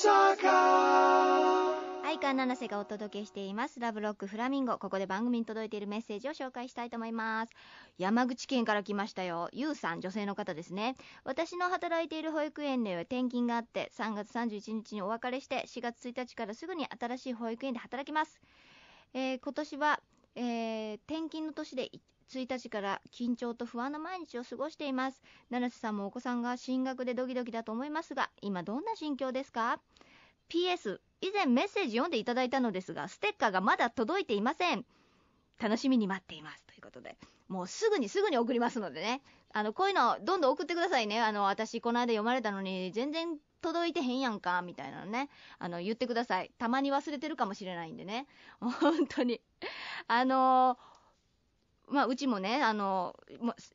相川七瀬がお届けしていますラブロックフラミンゴここで番組に届いているメッセージを紹介したいと思います山口県から来ましたよゆうさん女性の方ですね私の働いている保育園で転勤があって3月31日にお別れして4月1日からすぐに新しい保育園で働きます、えー、今年はえー、転勤の年で1日から緊張と不安な毎日を過ごしています。七瀬さんもお子さんが進学でドキドキだと思いますが、今どんな心境ですか ?PS、以前メッセージ読んでいただいたのですが、ステッカーがまだ届いていません。楽しみに待っています。ということで、もうすぐにすぐに送りますのでね、あの、こういうのどんどん送ってくださいね。あの、私この間読まれたのに全然届いてへんやんか、みたいなのね、あの、言ってください。たまに忘れてるかもしれないんでね。本当に。あのー、まあ、うちもねあの、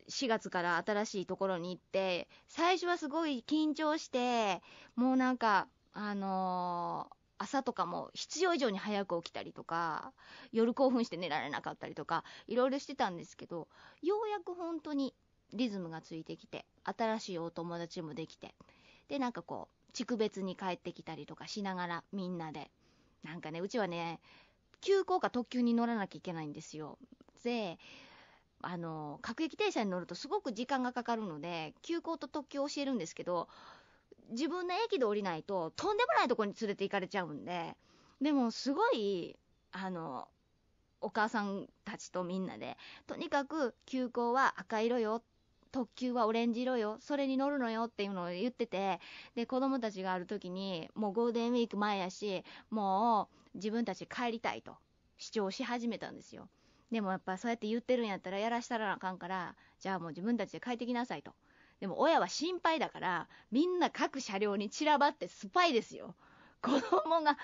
4月から新しいところに行って、最初はすごい緊張して、もうなんか、あのー朝とかも必要以上に早く起きたりとか、夜興奮して寝られなかったりとか、いろいろしてたんですけど、ようやく本当にリズムがついてきて、新しいお友達もできて、で、なんかこう、地区別に帰ってきたりとかしながらみんなで、なんかね、うちはね、急降下特急に乗らなきゃいけないんですよ。で、あの、各駅停車に乗るとすごく時間がかかるので、急行と特急を教えるんですけど、自分の駅で降りないと、とんでもないとこに連れて行かれちゃうんで、でもすごい、あの、お母さんたちとみんなで、とにかく急行は赤色よ、特急はオレンジ色よ、それに乗るのよっていうのを言ってて、で、子供たちがある時に、もうゴールデンウィーク前やし、もう自分たち帰りたいと主張し始めたんですよ。でもやっぱそうやって言ってるんやったらやらしたらあかんから、じゃあもう自分たちで帰ってきなさいと。でも親は心配だから、みんな各車両に散らばってスパイですよ。子供が、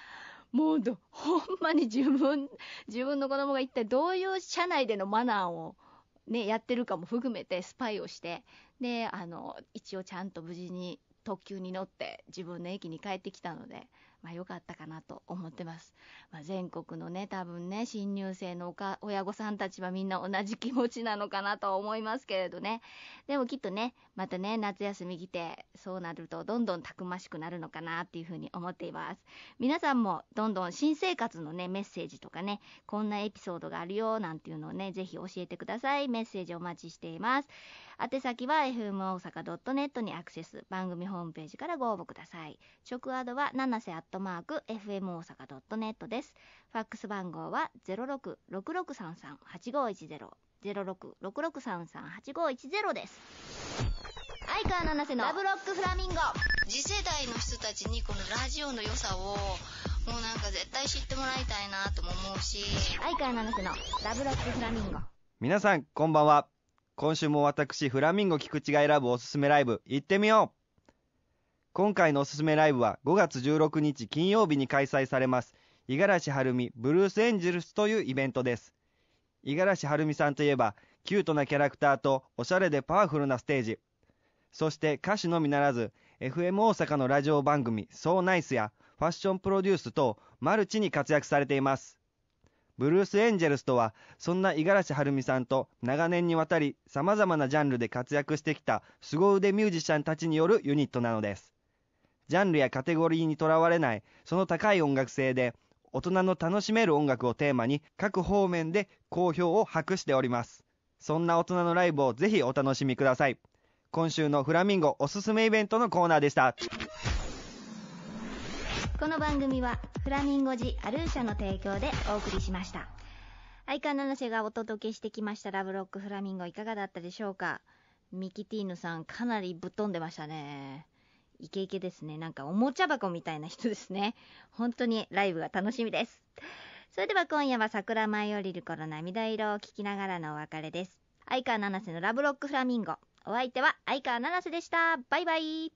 もうほんまに自分、自分の子供が一体どういう車内でのマナーを、ね、やってるかも含めてスパイをして、で、あの、一応ちゃんと無事に特急に乗って自分の駅に帰ってきたので、まあ、良かったかなと思ってます。まあ、全国のね、多分ね、新入生の親御さんたちはみんな同じ気持ちなのかなと思いますけれどね。でもきっとね、またね、夏休み来て、そうなるとどんどんたくましくなるのかなっていうふうに思っています。皆さんもどんどん新生活のね、メッセージとかね、こんなエピソードがあるよなんていうのをね、ぜひ教えてください。メッセージお待ちしています。宛先は fm 大阪 .net にアクセス、番組ホームページからご応募ください。直アドは七瀬アッットマーク FM 大阪 .net です。ファックス番号は0666338510。0666338510です。相川七瀬のラブロックフラミンゴ次世代の人たちにこのラジオの良さをもうなんか絶対知ってもらいたいなとも思うし相川七瀬のラブロックフラミンゴ皆さんこんばんは今週も私フラミンゴ菊池が選ぶおすすめライブ行ってみよう今回のおすすめライブは5月16日金曜日に開催されます五十嵐晴美ブルースエンジェルスというイベントです五十嵐晴美さんといえばキュートなキャラクターとおしゃれでパワフルなステージそして歌手のみならず FM 大阪のラジオ番組「ソーナイスやファッションプロデュースとマルチに活躍されていますブルース・エンジェルスとはそんな五十嵐晴美さんと長年にわたりさまざまなジャンルで活躍してきた凄腕ミュージシャンたちによるユニットなのですジャンルやカテゴリーにとらわれないその高い音楽性で大人の楽しめる音楽をテーマに各方面で好評を博しておりますそんな大人のライブをぜひお楽しみください今週のフラミンゴおすすめイベントのコーナーでしたこの番組はフラミンゴ時アルーシャの提供でお送りしました相川七瀬がお届けしてきましたラブロックフラミンゴいかがだったでしょうかミキティーヌさんかなりぶっ飛んでましたねイケイケですね。なんかおもちゃ箱みたいな人ですね。本当にライブが楽しみです。それでは今夜は桜舞い降りる頃涙色を聞きながらのお別れです。相川七瀬のラブロックフラミンゴ。お相手は相川七瀬でした。バイバイ。